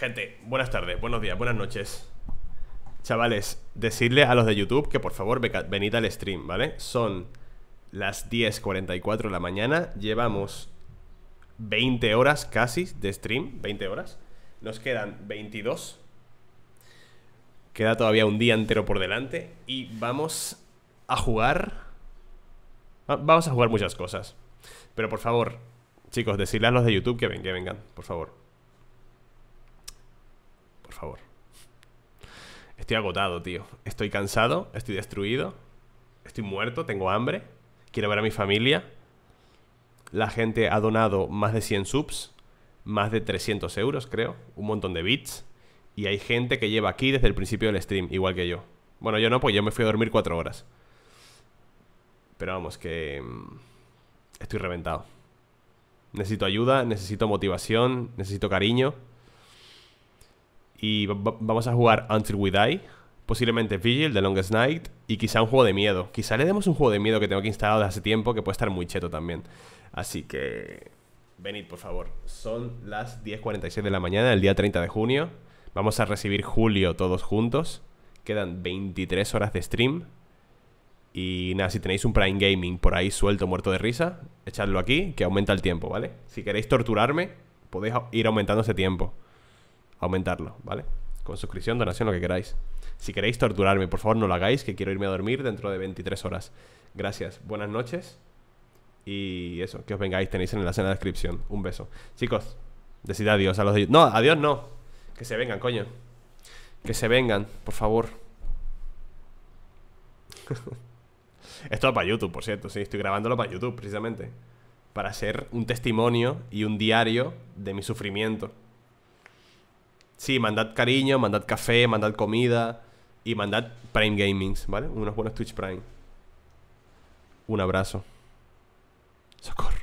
Gente, buenas tardes, buenos días, buenas noches. Chavales, decirle a los de YouTube que por favor venid al stream, ¿vale? Son las 10.44 de la mañana, llevamos 20 horas casi de stream, 20 horas. Nos quedan 22. Queda todavía un día entero por delante y vamos a jugar... Vamos a jugar muchas cosas. Pero por favor, chicos, decidle a los de YouTube que vengan, que vengan, por favor favor. Estoy agotado, tío. Estoy cansado, estoy destruido, estoy muerto, tengo hambre, quiero ver a mi familia. La gente ha donado más de 100 subs, más de 300 euros, creo, un montón de bits. Y hay gente que lleva aquí desde el principio del stream, igual que yo. Bueno, yo no, pues yo me fui a dormir 4 horas. Pero vamos, que... Mm, estoy reventado. Necesito ayuda, necesito motivación, necesito cariño. Y vamos a jugar Until We Die, posiblemente Vigil, The Longest Night y quizá un juego de miedo. Quizá le demos un juego de miedo que tengo que instalado desde hace tiempo que puede estar muy cheto también. Así que venid, por favor. Son las 10.46 de la mañana, el día 30 de junio. Vamos a recibir julio todos juntos. Quedan 23 horas de stream. Y nada, si tenéis un Prime Gaming por ahí suelto, muerto de risa, echadlo aquí, que aumenta el tiempo, ¿vale? Si queréis torturarme, podéis ir aumentando ese tiempo aumentarlo, ¿vale? Con suscripción, donación, lo que queráis. Si queréis torturarme, por favor no lo hagáis, que quiero irme a dormir dentro de 23 horas. Gracias, buenas noches. Y eso, que os vengáis, tenéis en la en la descripción. Un beso. Chicos, decid adiós a los de... No, adiós no. Que se vengan, coño. Que se vengan, por favor. Esto es para YouTube, por cierto, sí, estoy grabándolo para YouTube, precisamente. Para hacer un testimonio y un diario de mi sufrimiento mandad cariño, mandad café, mandad comida y mandad Prime Gamings, ¿vale? Unos buenos Twitch Prime. Un abrazo. Socorro.